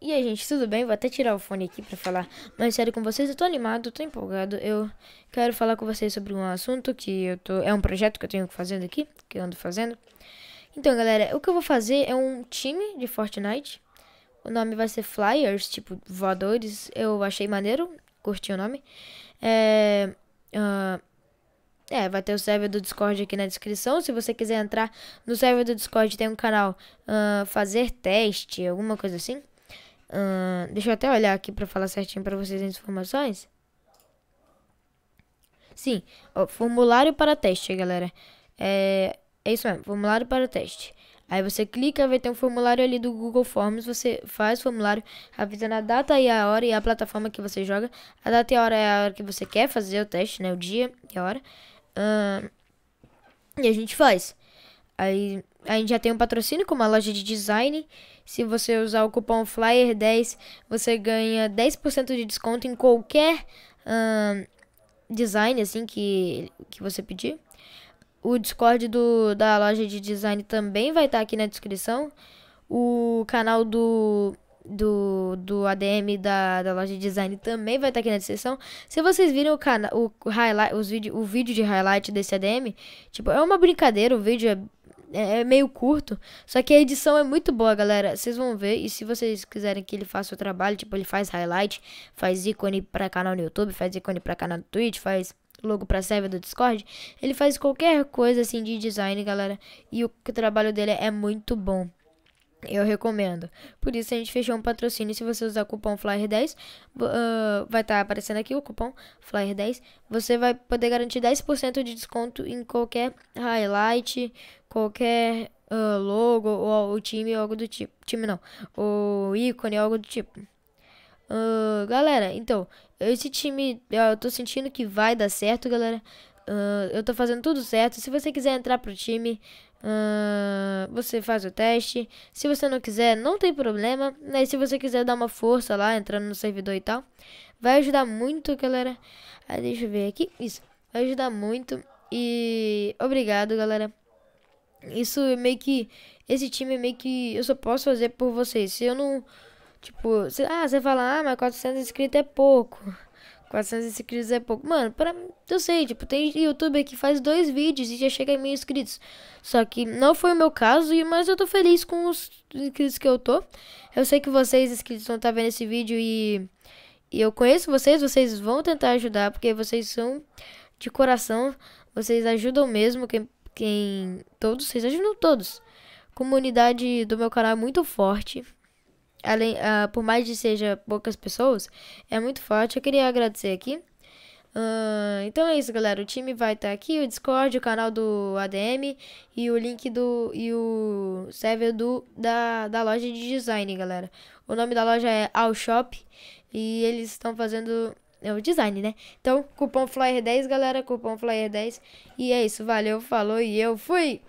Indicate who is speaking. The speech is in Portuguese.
Speaker 1: E aí, gente, tudo bem? Vou até tirar o fone aqui pra falar mais sério com vocês. Eu tô animado, tô empolgado. Eu quero falar com vocês sobre um assunto que eu tô. É um projeto que eu tenho fazendo aqui, que eu ando fazendo. Então, galera, o que eu vou fazer é um time de Fortnite. O nome vai ser Flyers, tipo voadores. Eu achei maneiro, curti o nome. É. Uh, é, vai ter o server do Discord aqui na descrição. Se você quiser entrar no server do Discord, tem um canal uh, Fazer Teste, alguma coisa assim. Uh, deixa eu até olhar aqui para falar certinho para vocês as informações. Sim, ó, formulário para teste, galera. É, é isso mesmo, formulário para teste. Aí você clica, vai ter um formulário ali do Google Forms, você faz o formulário avisando a data e a hora e a plataforma que você joga. A data e a hora é a hora que você quer fazer o teste, né? O dia e a hora. Uh, e a gente faz. Aí a gente já tem um patrocínio com uma loja de design. Se você usar o cupom FLYER10, você ganha 10% de desconto em qualquer design assim que, que você pedir. O Discord do, da loja de design também vai estar tá aqui na descrição. O canal do do, do ADM da, da loja de design também vai estar tá aqui na descrição. Se vocês viram o canal, o highlight, os vídeo, o vídeo de highlight desse ADM, tipo, é uma brincadeira, o vídeo é é, é meio curto. Só que a edição é muito boa, galera. Vocês vão ver. E se vocês quiserem que ele faça o trabalho, tipo, ele faz highlight, faz ícone pra canal no YouTube, faz ícone pra canal no Twitch, faz logo pra server do Discord. Ele faz qualquer coisa assim de design, galera. E o trabalho dele é muito bom. Eu recomendo. Por isso a gente fechou um patrocínio. Se você usar o cupom FLYER10, uh, vai estar tá aparecendo aqui o cupom FLYER10. Você vai poder garantir 10% de desconto em qualquer highlight, qualquer uh, logo, ou o time, ou algo do tipo. Time não, o ícone, algo do tipo. Uh, galera, então, esse time, eu tô sentindo que vai dar certo, galera uh, eu tô fazendo tudo certo. Se você quiser entrar pro time, uh, você faz o teste. Se você não quiser, não tem problema. Né? Se você quiser dar uma força lá, entrando no servidor e tal, vai ajudar muito, galera. Ah, deixa eu ver aqui. Isso, vai ajudar muito. E obrigado, galera. Isso é meio que. Esse time é meio que. Eu só posso fazer por vocês. Se eu não. Tipo, se, ah, você fala, ah, mas 400 inscritos é pouco. 400 inscritos é pouco. Mano, pra, eu sei, tipo, tem youtuber que faz dois vídeos e já chega em mil inscritos. Só que não foi o meu caso, mas eu tô feliz com os inscritos que eu tô. Eu sei que vocês, inscritos, vão estar tá vendo esse vídeo e, e eu conheço vocês, vocês vão tentar ajudar, porque vocês são de coração, vocês ajudam mesmo, quem, quem todos, vocês ajudam todos. Comunidade do meu canal é muito forte, além, uh, por mais que seja poucas pessoas, é muito forte. Eu queria agradecer aqui. Uh, então é isso, galera. O time vai estar tá aqui, o Discord, o canal do ADM e o link do e o server do da, da loja de design, galera. O nome da loja é All Shop e eles estão fazendo é o design, né? Então, cupom Flyer 10, galera, cupom Flyer 10. E é isso, valeu, falou e eu fui.